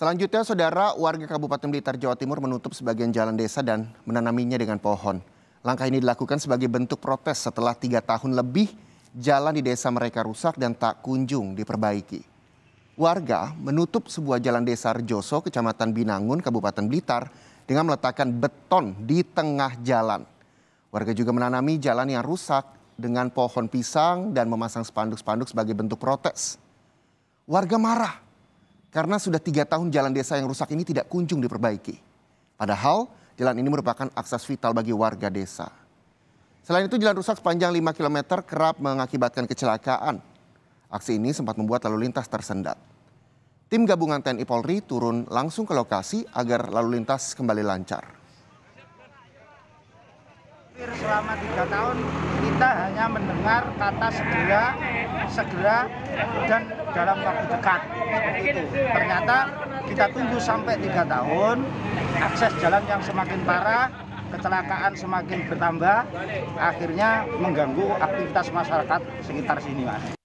Selanjutnya, saudara warga Kabupaten Blitar, Jawa Timur menutup sebagian jalan desa dan menanaminya dengan pohon. Langkah ini dilakukan sebagai bentuk protes setelah tiga tahun lebih jalan di desa mereka rusak dan tak kunjung diperbaiki. Warga menutup sebuah jalan desa Rejoso, Kecamatan Binangun, Kabupaten Blitar dengan meletakkan beton di tengah jalan. Warga juga menanami jalan yang rusak dengan pohon pisang dan memasang spanduk-spanduk sebagai bentuk protes. Warga marah karena sudah tiga tahun jalan desa yang rusak ini tidak kunjung diperbaiki. Padahal jalan ini merupakan akses vital bagi warga desa. Selain itu jalan rusak sepanjang 5 km kerap mengakibatkan kecelakaan. Aksi ini sempat membuat lalu lintas tersendat. Tim gabungan TNI Polri turun langsung ke lokasi agar lalu lintas kembali lancar. Selama tiga tahun kita hanya mendengar kata segera segera dan dalam waktu dekat seperti itu. Ternyata kita tunggu sampai tiga tahun, akses jalan yang semakin parah, kecelakaan semakin bertambah, akhirnya mengganggu aktivitas masyarakat sekitar sini, Mas.